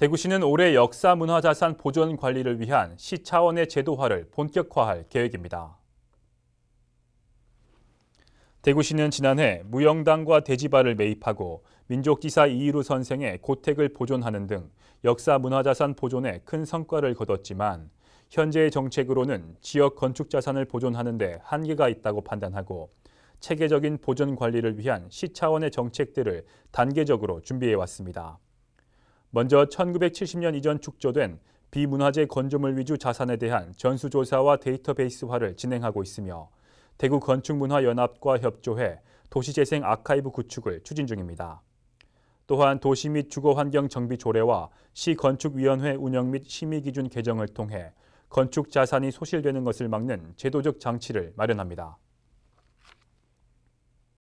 대구시는 올해 역사문화자산 보존 관리를 위한 시 차원의 제도화를 본격화할 계획입니다. 대구시는 지난해 무영당과 대지바를 매입하고 민족지사 이희루 선생의 고택을 보존하는 등 역사문화자산 보존에 큰 성과를 거뒀지만 현재의 정책으로는 지역 건축자산을 보존하는 데 한계가 있다고 판단하고 체계적인 보존 관리를 위한 시 차원의 정책들을 단계적으로 준비해 왔습니다. 먼저 1970년 이전 축조된 비문화재 건조물 위주 자산에 대한 전수조사와 데이터베이스화를 진행하고 있으며 대구 건축문화연합과 협조해 도시재생 아카이브 구축을 추진 중입니다. 또한 도시 및 주거환경 정비 조례와 시건축위원회 운영 및 심의기준 개정을 통해 건축 자산이 소실되는 것을 막는 제도적 장치를 마련합니다.